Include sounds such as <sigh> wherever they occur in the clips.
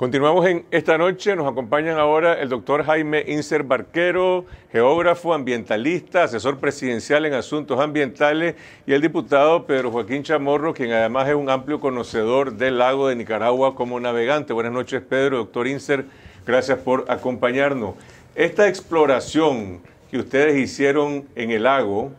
Continuamos en esta noche, nos acompañan ahora el doctor Jaime Inser Barquero, geógrafo, ambientalista, asesor presidencial en asuntos ambientales, y el diputado Pedro Joaquín Chamorro, quien además es un amplio conocedor del lago de Nicaragua como navegante. Buenas noches, Pedro, doctor Inser, gracias por acompañarnos. Esta exploración que ustedes hicieron en el lago,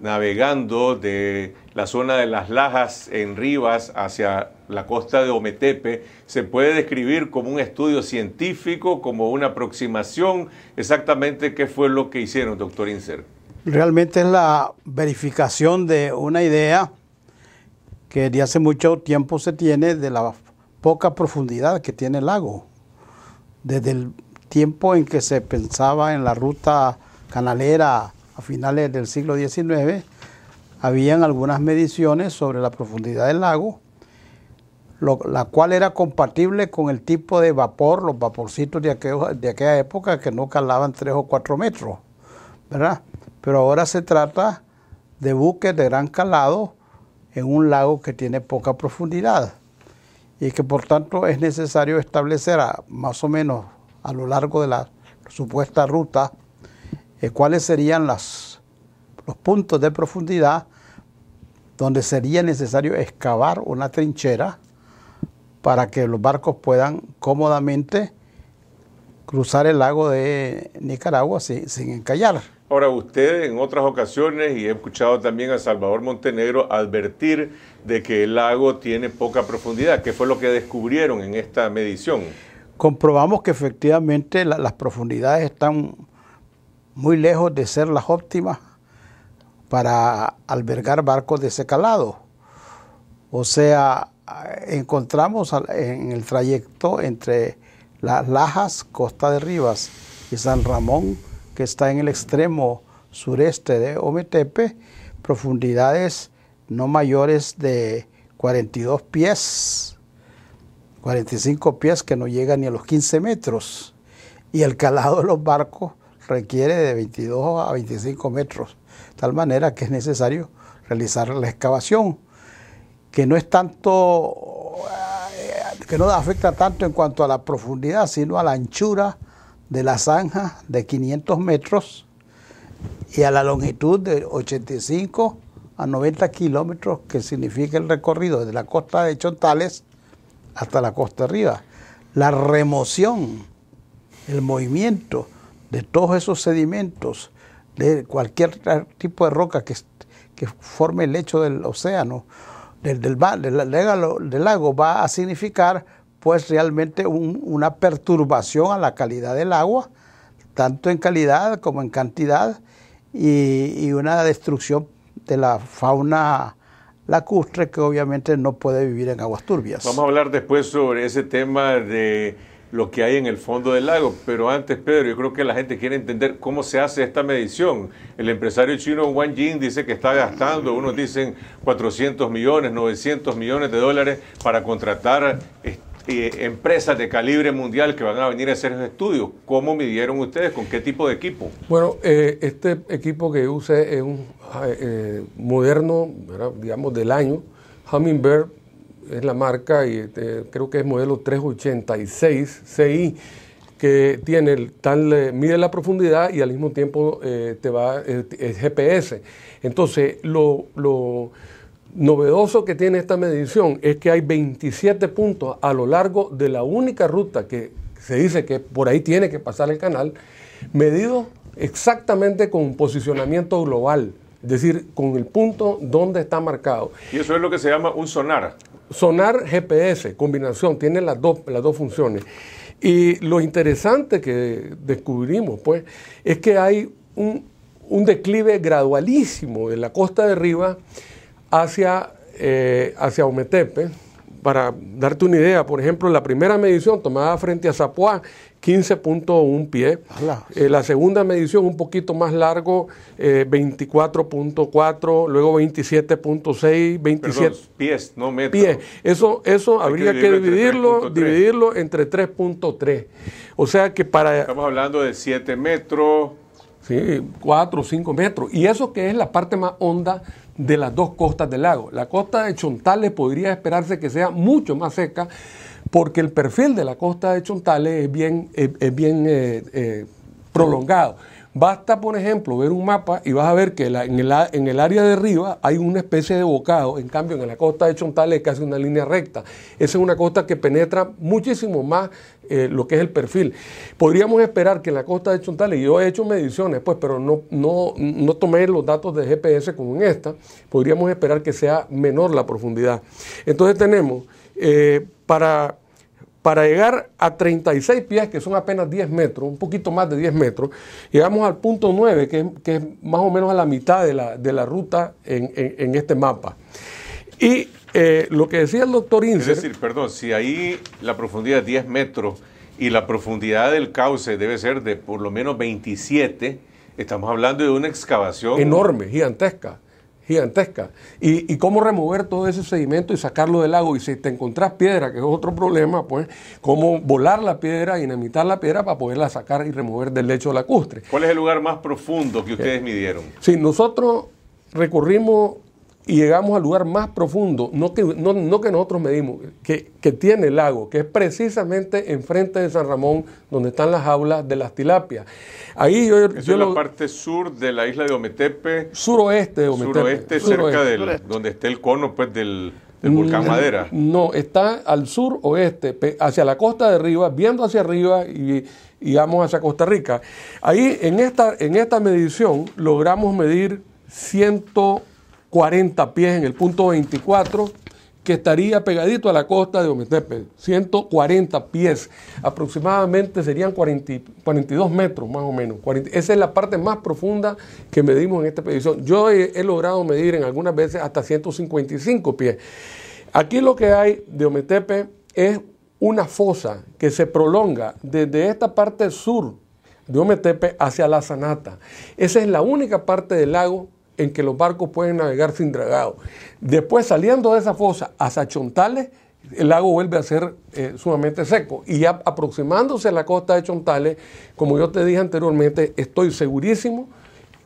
navegando de la zona de las Lajas en Rivas hacia la costa de Ometepe, se puede describir como un estudio científico, como una aproximación, exactamente qué fue lo que hicieron, doctor Inser. Realmente es la verificación de una idea que de hace mucho tiempo se tiene de la poca profundidad que tiene el lago. Desde el tiempo en que se pensaba en la ruta canalera a finales del siglo XIX, habían algunas mediciones sobre la profundidad del lago la cual era compatible con el tipo de vapor, los vaporcitos de, de aquella época que no calaban tres o cuatro metros, ¿verdad? Pero ahora se trata de buques de gran calado en un lago que tiene poca profundidad y que por tanto es necesario establecer más o menos a lo largo de la supuesta ruta eh, cuáles serían las, los puntos de profundidad donde sería necesario excavar una trinchera para que los barcos puedan cómodamente cruzar el lago de Nicaragua sin, encallar. Ahora, usted en otras ocasiones, y he escuchado también a Salvador Montenegro advertir de que el lago tiene poca profundidad. ¿Qué fue lo que descubrieron en esta medición? Comprobamos que efectivamente las profundidades están muy lejos de ser las óptimas para albergar barcos de ese calado. O sea, encontramos en el trayecto entre las Lajas, Costa de Rivas y San Ramón, que está en el extremo sureste de Ometepe, profundidades no mayores de 42 pies, 45 pies que no llegan ni a los 15 metros, y el calado de los barcos requiere de 22 a 25 metros, de tal manera que es necesario realizar la excavación que no es tanto, que no afecta tanto en cuanto a la profundidad, sino a la anchura de la zanja de 500 metros y a la longitud de 85 a 90 kilómetros que significa el recorrido desde la costa de Chontales hasta la costa arriba. La remoción, el movimiento de todos esos sedimentos, de cualquier tipo de roca que, que forme el lecho del océano, del del, del lago va a significar pues realmente una perturbación a la calidad del agua, tanto en calidad como en cantidad, y una destrucción de la fauna lacustre que obviamente no puede vivir en aguas turbias. Vamos a hablar después sobre ese tema de lo que hay en el fondo del lago. Pero antes, Pedro, yo creo que la gente quiere entender cómo se hace esta medición. El empresario chino Wang Jing dice que está gastando, unos dicen 400 millones, 900 millones de dólares para contratar este, empresas de calibre mundial que van a venir a hacer estudios. ¿Cómo midieron ustedes? ¿Con qué tipo de equipo? Bueno, eh, este equipo que use es un eh, eh, moderno, digamos, del año, Hummingbird es la marca, y eh, creo que es modelo 386 CI, que tiene tal, mide la profundidad y al mismo tiempo eh, te va, eh, es GPS. Entonces, lo, lo novedoso que tiene esta medición es que hay 27 puntos a lo largo de la única ruta que se dice que por ahí tiene que pasar el canal, medido exactamente con posicionamiento global es decir, con el punto donde está marcado. Y eso es lo que se llama un sonar. Sonar GPS, combinación, tiene las dos, las dos funciones. Y lo interesante que descubrimos, pues, es que hay un, declive gradualísimo de la costa de Riva hacia, eh, hacia Ometepe. Para darte una idea, por ejemplo, la primera medición tomada frente a Zapoá, 15.1 pie. Eh, la segunda medición un poquito más largo, 24.4, eh, luego 27.6, 27 pies, no metros. Pies. Eso, eso habría que, dividirlo, dividirlo entre 3.3. O sea que para... Estamos hablando de 7 metros. Sí, 4 5 metros. Y eso que es la parte más honda de las dos costas del lago. La costa de Chontales podría esperarse que sea mucho más seca porque el perfil de la costa de Chontales es bien, bien eh, eh, prolongado. Basta, por ejemplo, ver un mapa y vas a ver que en, el, área de arriba hay una especie de bocado, en cambio en la costa de Chontales es casi una línea recta. Esa es una costa que penetra muchísimo más eh, lo que es el perfil. Podríamos esperar que en la costa de Chontales, yo he hecho mediciones, pues, pero no, no, no tomé los datos de GPS como en esta, podríamos esperar que sea menor la profundidad. Entonces tenemos, para para llegar a 36 pies, que son apenas 10 metros, un poquito más de 10 metros, llegamos al punto 9, que, es más o menos a la mitad de la, ruta en, este mapa. Y eh, lo que decía el doctor Inser... Es decir, perdón, si ahí la profundidad es 10 metros y la profundidad del cauce debe ser de por lo menos 27, estamos hablando de una excavación... Enorme, gigantesca gigantesca. Y, y, cómo remover todo ese sedimento y sacarlo del lago. Y si te encontrás piedra, que es otro problema, pues cómo volar la piedra, dinamitar la piedra para poderla sacar y remover del lecho lacustre. ¿Cuál es el lugar más profundo que eh, ustedes midieron? Sí, nosotros recorrimos y llegamos al lugar más profundo, no que, no, que nosotros medimos, que, tiene el lago, que es precisamente enfrente de San Ramón, donde están las aulas de las tilapias. Ahí yo, es la parte sur de la isla de Ometepe. Suroeste de Ometepe. Suroeste, cerca de donde está el cono pues, del, del volcán mm, Madera. No, está al sur oeste, hacia la costa de arriba, viendo hacia arriba y, vamos hacia Costa Rica. Ahí en esta, en esta medición logramos medir ciento... 40 pies en el punto 24, que estaría pegadito a la costa de Ometepe. 140 pies, aproximadamente serían 40, 42 metros más o menos. esa es la parte más profunda que medimos en esta expedición. Yo he, he logrado medir en algunas veces hasta 155 pies. Aquí lo que hay de Ometepe es una fosa que se prolonga desde esta parte sur de Ometepe hacia la Sanata. Esa es la única parte del lago en que los barcos pueden navegar sin dragado. Después, saliendo de esa fosa hacia Chontales, el lago vuelve a ser eh, sumamente seco. Y ya aproximándose a la costa de Chontales, como yo te dije anteriormente, estoy segurísimo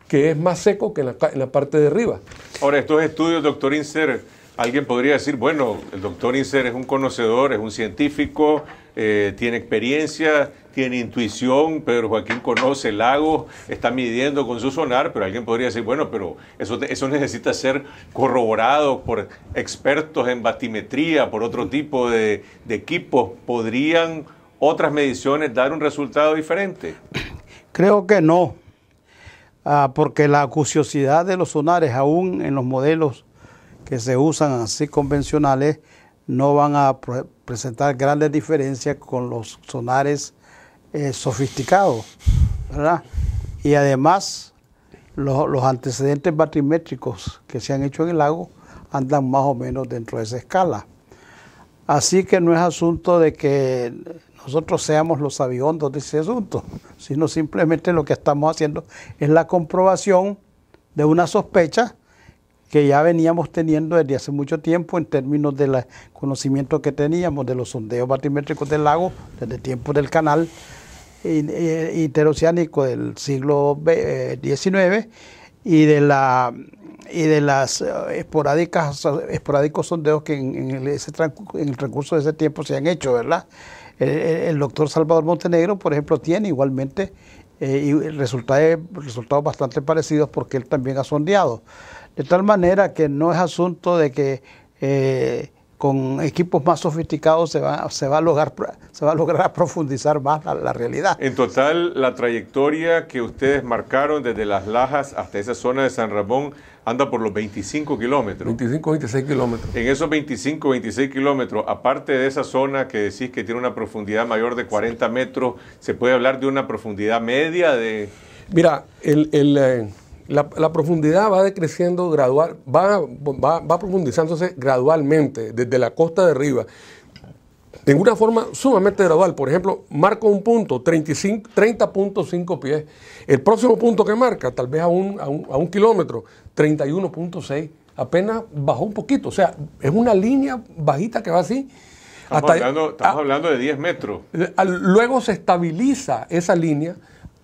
que es más seco que en la, en la parte de arriba. Ahora, estos estudios, doctor Inser, alguien podría decir, bueno, el doctor Inser es un conocedor, es un científico, eh, tiene experiencia, tiene intuición, Pedro Joaquín conoce lagos, está midiendo con su sonar, pero alguien podría decir, bueno, pero eso, eso necesita ser corroborado por expertos en batimetría, por otro tipo de, equipos. ¿Podrían otras mediciones dar un resultado diferente? Creo que no, ah, porque la acuciosidad de los sonares, aún en los modelos que se usan así convencionales, no van a presentar grandes diferencias con los sonares eh, sofisticados, ¿verdad? Y además los antecedentes batimétricos que se han hecho en el lago andan más o menos dentro de esa escala. Así que no es asunto de que nosotros seamos los sabiondos de ese asunto, sino simplemente lo que estamos haciendo es la comprobación de una sospecha que ya veníamos teniendo desde hace mucho tiempo en términos del conocimiento que teníamos de los sondeos batimétricos del lago desde tiempos del canal eh, interoceánico del siglo XIX eh, y de la las eh, esporádicas esporádicos sondeos que en, el, transcurso de ese tiempo se han hecho, ¿verdad? El, doctor Salvador Montenegro, por ejemplo, tiene igualmente resultados, resultados bastante parecidos porque él también ha sondeado. De tal manera que no es asunto de que eh, con equipos más sofisticados se va, se va, a, lograr, se va a lograr <laughs> profundizar más la, realidad. En total, la trayectoria que ustedes marcaron desde Las Lajas hasta esa zona de San Ramón anda por los 25 kilómetros. 25, 26 kilómetros. En esos 25, 26 kilómetros, aparte de esa zona que decís que tiene una profundidad mayor de 40 metros, ¿se puede hablar de una profundidad media de...? Mira, el, eh, la, profundidad va decreciendo gradual, va, profundizándose gradualmente desde la costa de arriba de una forma sumamente gradual. Por ejemplo, marco un punto, 30.5 pies. El próximo punto que marca, tal vez a un, a un, kilómetro, 31.6. Apenas bajó un poquito. O sea, es una línea bajita que va así. Estamos, hablando, ah. hablando de 10 metros. Luego se estabiliza esa línea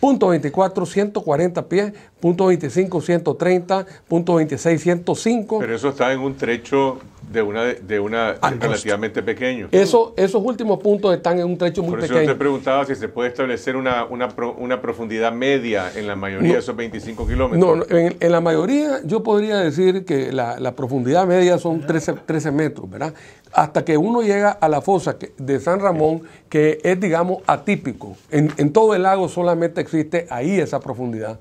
24, 140 pies. Punto 25, 130. Punto 26, 105. Pero eso está en un trecho de una, de una relativamente pequeño. Eso, esos últimos puntos están en un trecho muy Por pequeño. Yo te preguntaba si se puede establecer una, profundidad media en la mayoría de esos 25 kilómetros. No, en, la mayoría yo podría decir que la, profundidad media son 13, 13, metros, ¿verdad? Hasta que uno llega a la fosa de San Ramón, que es, digamos, atípico. En, en todo el lago solamente existe ahí esa profundidad.